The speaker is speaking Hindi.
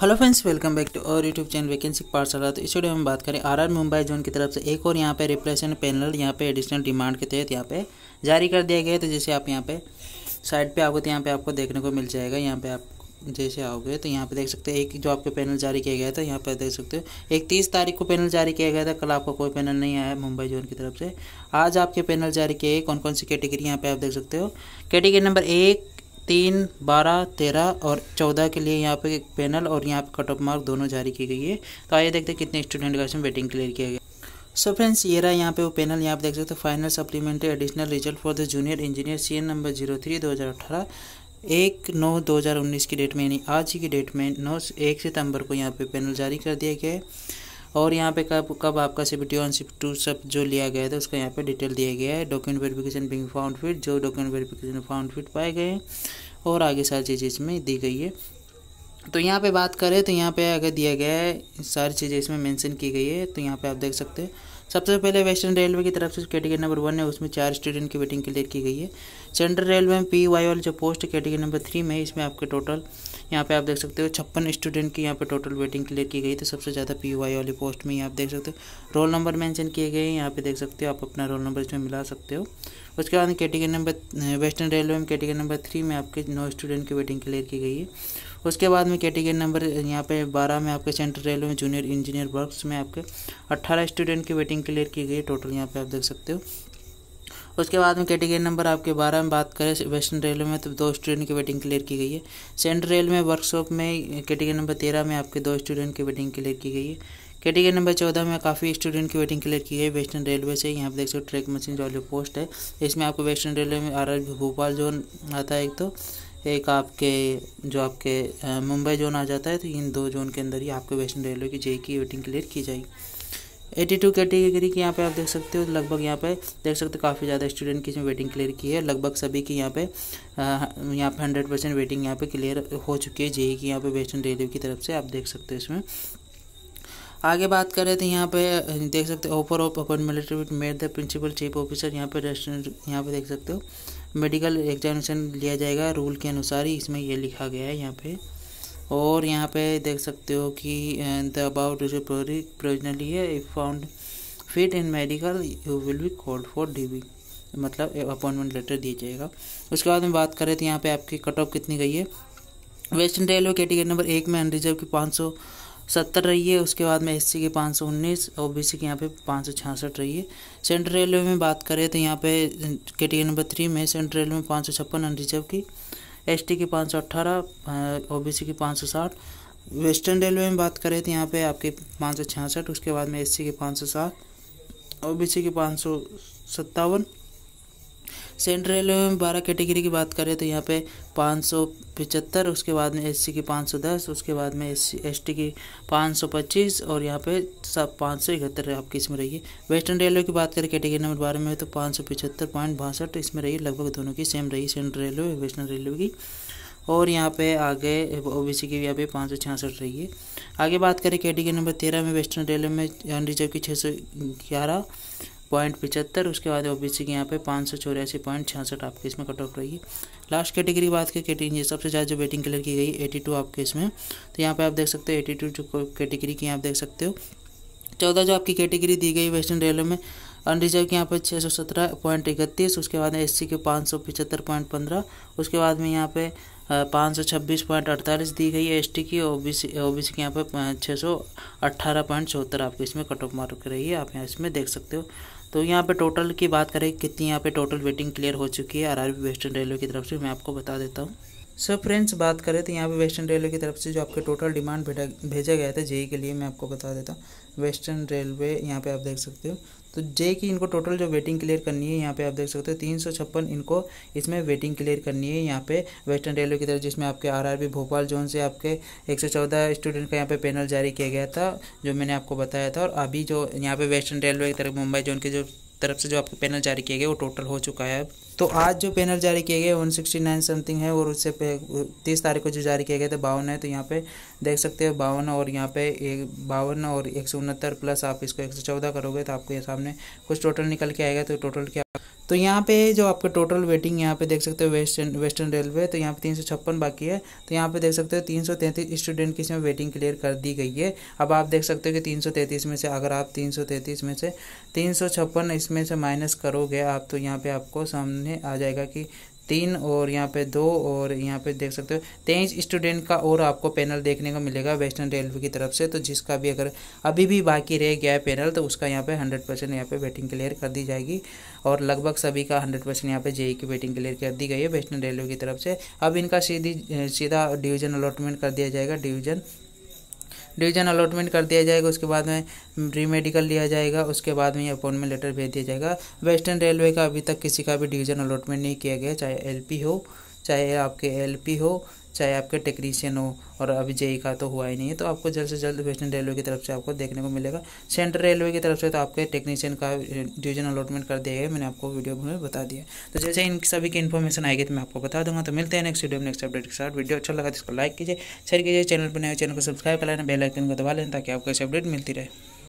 hello friends welcome back to our YouTube channel vacancy part चल तो इस वीडियो में बात करें आरआर मुंबई जोन की तरफ से एक और यहाँ पे रिप्लेसन पैनल यहाँ पे एडिशनल डिमांड के तहत यहाँ पे जारी कर दिया गया है तो जैसे आप यहाँ पे साइड पे आओगे तो यहाँ पे आपको देखने को मिल जाएगा यहाँ पे आप जैसे आओगे तो यहाँ पे देख सकते हैं एक जो आपको पैनल जारी किया गया था यहाँ पे देख सकते हो एक तीस तारीख को पैनल जारी किया गया था कल आपका कोई पैनल नहीं आया मुंबई जोन की तरफ से आज आपके पैनल जारी किए कौन कौन सी कैटेगरी यहाँ पे आप देख सकते हो कैटेगरी नंबर एक तीन बारह तेरह और चौदह के लिए यहाँ पे एक पैनल और यहाँ पे कट ऑफ मार्क दोनों जारी की गई है तो आइए देखते हैं कितने स्टूडेंट का वेटिंग क्लियर किया गया सो फ्रेंड्स ये रहा यहाँ पे वो पैनल यहाँ पे देख सकते हो final supplementary additional result for the junior engineer C number zero three दो हज़ार अठारह एक नौ दो हज़ार उन्नीस की डेट में यानी आज ही की डेट में नौ एक सितंबर को यहाँ पे पैनल जारी कर दिया गया है और यहाँ पे कब कब आपका शिफ्ट वन शिफ्ट टू सब जो लिया गया था उसका यहाँ पे डिटेल दिया गया है document verification being found fit जो डॉक्यूमेंट वेरिफिकेशन फाउंड फिट पाए गए हैं और आगे सारी चीज़ें इसमें दी गई है तो यहाँ पे बात करें तो यहाँ पे अगर दिया गया है सारी चीज़ें इसमें मैंसन की गई है तो यहाँ पर आप देख सकते हैं सबसे पहले वेस्टर्न रेलवे की तरफ से कैटेगरी नंबर वन है उसमें चार स्टूडेंट की वेटिंग क्लियर की गई है सेंट्रल रेलवे में पी वाई वाली जो पोस्ट कैटेगरी नंबर थ्री में इसमें आपके टोटल यहाँ पे आप देख सकते हो छप्पन स्टूडेंट की यहाँ पे टोटल वेटिंग क्लियर की गई तो सबसे ज़्यादा पी वाई वाली पोस्ट में आप देख सकते हो रोल नंबर मैंशन किए गए हैं यहाँ पे देख सकते हो आप अपना रोल नंबर इसमें मिला सकते हो उसके बाद कैटेगरी नंबर वेस्टर्न रेलवे में कैटेगरी नंबर थ्री में आपके नौ स्टूडेंट की वेटिंग क्लियर की गई है उसके बाद में कैटेगरी नंबर यहाँ पे बारह में आपके सेंट्रल रेलवे में जूनियर इंजीनियर वर्क्स में आपके अट्ठारह स्टूडेंट की वेटिंग क्लियर की गई टोटल यहाँ पे आप देख सकते हो उसके बाद में कैटेगरी नंबर आपके बारह में बात करें वेस्टर्न रेलवे में तो दो स्टूडेंट की वेटिंग क्लियर की गई है सेंट्रल रेलवे वर्कशॉप में कैटेगरी नंबर तेरह में आपके दो स्टूडेंट की वेटिंग क्लियर की गई है कैटेगरी नंबर चौदह में काफ़ी स्टूडेंट की वेटिंग क्लियर की है वेस्टर्न रेलवे से यहाँ पे देख सकते हो ट्रैक मशीन जो पोस्ट है इसमें आपको वेस्टर्न रेलवे में आर भोपाल जोन आता है एक तो एक आपके जो आपके मुंबई जोन आ जाता है तो इन दो जोन के अंदर ही आपके वेस्टर्न रेलवे की जे की वेटिंग क्लियर की जाएगी एटी टू कैटेगरी की यहाँ पे आप देख सकते हो लगभग यहाँ पे देख सकते हो काफ़ी ज़्यादा स्टूडेंट की इसमें वेटिंग क्लियर की है लगभग सभी की यहाँ पे यहाँ पे हंड्रेड परसेंट वेटिंग यहाँ पे क्लियर हो चुकी है जेई की यहाँ पे वेस्टर्न रेलवे की तरफ से आप देख सकते हो इसमें आगे बात करें तो यहाँ पे देख सकते हो offer of appointment military with made the principal chief officer यहाँ पे रेस्टोरेंट यहाँ पे देख सकते हो मेडिकल एग्जामिनेशन लिया जाएगा रूल के अनुसार ही इसमें ये लिखा गया है यहाँ पे और यहाँ पे देख सकते हो कि द अबाउट प्रोविजनली है if found fit in medical you will be called for the मतलब अपॉइंटमेंट लेटर दिया जाएगा उसके बाद में बात करें तो यहाँ पे आपकी कट ऑफ कितनी गई है वेस्टर्न रेलवे कैटेगरी नंबर एक में अनरिजर्व की पाँच सौ सत्तर रही है उसके बाद में एस के पाँच सौ उन्नीस ओ बी सी के यहाँ पे पाँच सौ छियासठ रही है सेंट्रल रेलवे में बात करें तो यहाँ पे कैटेगरी नंबर थ्री में सेंट्रल रेलवे में पाँच सौ छप्पन अनरिजर्व की एस टी की पाँच सौ अट्ठारह ओ बी सी की पाँच सौ साठ वेस्टर्न रेलवे में बात करें तो यहाँ पे आपके पाँच सौ छियासठ उसके बाद में एस सी के पाँच सौ सात ओ बी सी के पाँच सौ सत्तावन सेंट्रल रेलवे में बारह कैटेगरी की बात करें तो यहाँ पे पाँच सौ पचहत्तर उसके बाद में एससी की पाँच सौ दस उसके बाद में एस टी की पाँच सौ पच्चीस और यहाँ पे सब पाँच सौ इकहत्तर आपकी इसमें रहिए वेस्टर्न रेलवे की बात करें कैटेगरी नंबर बारह में तो पाँच सौ पचहत्तर पॉइंट बासठ इसमें रही लगभग दोनों की सेम रही सेंट्रल रेलवे वेस्टर्न रेलवे की और यहाँ पे आगे सी की यहाँ पे पाँच सौ छियासठ रही है आगे बात करें कैटेगरी नंबर तेरह में वेस्टर्न रेलवे में अनरिजर्व की छः सौ ग्यारह पॉइंट पिचहत्तर उसके बाद ओबीसी के यहाँ पे पाँच सौ चौरासी पॉइंट छियासठ आपके इसमें कट ऑफ रहेगी लास्ट कैटेगरी की बात करें कैटेगरी सबसे ज़्यादा जो वेटिंग क्लियर की गई एटी टू आपके इसमें तो यहाँ पे आप देख सकते हो एटी टू जो कैटेगरी की आप देख सकते हो चौदह जो आपकी कैटेगरी दी गई वेस्टर्न रेलवे में अनरिजर्व के यहाँ पर छः सौ सत्रह पॉइंट इकतीस उसके बाद एस सी के पाँच सौ पिचहत्तर पॉइंट पंद्रह उसके बाद में यहाँ पे पाँच सौ छब्बीस पॉइंट अड़तालीस दी गई है एस टी की O B C O B C के यहाँ पर छः सौ अट्ठारह पॉइंट चौहत्तर आपको इसमें कट ऑफ मार्क रही है आप यहाँ इसमें देख सकते हो तो यहाँ पे टोटल की बात करें कितनी यहाँ पे टोटल वेटिंग क्लियर हो चुकी है आर वेस्टर्न रेलवे की तरफ से मैं आपको बता देता हूँ सो so फ्रेंड्स बात करें तो यहाँ पे वेस्टर्न रेलवे की तरफ से जो आपके टोटल डिमांड भेजा गया था जेई e के लिए मैं आपको बता देता हूँ वेस्टर्न रेलवे यहाँ पे आप देख सकते हो तो जे की इनको टोटल जो वेटिंग क्लियर करनी है यहाँ पे आप देख सकते हो तीन सौ छप्पन इनको इसमें वेटिंग क्लियर करनी है यहाँ पे वेस्टर्न रेलवे की तरफ जिसमें आपके आरआरबी भोपाल जोन से आपके एक सौ चौदह स्टूडेंट का यहाँ पे पैनल जारी किया गया था जो मैंने आपको बताया था और अभी जो यहाँ पे वेस्टर्न रेलवे की तरफ मुंबई जोन के जो तरफ से जो आपके पैनल जारी किया गया वो टोटल हो चुका है तो आज जो पैनल जारी किए गए वन सिक्सटी नाइन समथिंग है और उससे तीस तारीख को जो जारी किए गए थे बावन है तो यहाँ पे देख सकते हो बावन और यहाँ पे एक बावन और एक सौ उनहत्तर प्लस आप इसको एक सौ चौदह करोगे तो आपके सामने कुछ टोटल निकल के आएगा तो टोटल क्या तो यहाँ पे जो आपका टोटल वेटिंग यहाँ पे देख सकते हो वेस्टर्न वेस्टर्न रेलवे तो यहाँ पे तीन सौ छप्पन बाकी है तो यहाँ पे देख सकते हो तीन सौ तैंतीस स्टूडेंट की इसमें वेटिंग क्लियर कर दी गई है अब आप देख सकते हो कि तीन सौ तैंतीस में से अगर आप तीन सौ तैंतीस में से तीन सौ छप्पन इसमें से माइनस करोगे आप तो यहाँ पर आपको सामने में आ जाएगा कि तीन और यहाँ पे दो और यहाँ पे देख सकते हो तेईस स्टूडेंट का और आपको पैनल देखने को मिलेगा वेस्टर्न रेलवे की तरफ से तो जिसका भी अगर अभी भी बाकी रह गया है पैनल तो उसका यहाँ पे हंड्रेड परसेंट यहाँ पे वेटिंग क्लियर कर दी जाएगी और लगभग सभी का हंड्रेड परसेंट यहाँ पे जेई e e की वेटिंग क्लियर कर दी गई है वेस्टर्न रेलवे की तरफ से अब इनका सीधी सीधा डिवीजन अलॉटमेंट कर दिया जाएगा डिवीजन डिवीजन अलॉटमेंट कर दिया जाएगा उसके बाद में प्री मेडिकल लिया जाएगा उसके बाद में अपॉइंटमेंट लेटर भेज दिया जाएगा वेस्टर्न रेलवे का अभी तक किसी का भी डिवीजन अलॉटमेंट नहीं किया गया चाहे एल हो चाहे आपके एलपी हो चाहे आपके टेक्नीशियन हो और अभी जेई e का तो हुआ ही नहीं है तो आपको जल्द से जल्द वेस्टर्न रेलवे की तरफ से आपको देखने को मिलेगा सेंट्रल रेलवे की तरफ से तो आपके टेक्नीशियन का डिवीजन अलॉटमेंट कर दिया गया मैंने आपको वीडियो में बता दिया तो जैसे इन सभी की इन्फॉर्मेशन आएगी तो मैं आपको बता दूंगा तो मिलते हैं नेक्स्ट वीडियो नेक्स्ट अपडेट के साथ वीडियो अच्छा लगा तो इसको लाइक कीजिए शेयर कीजिए चैनल पर नए चैनल को सब्सक्राइब कर लेना बेलाइकन को दबा लेना ताकि आपको ऐसे अपडेट मिलती रहे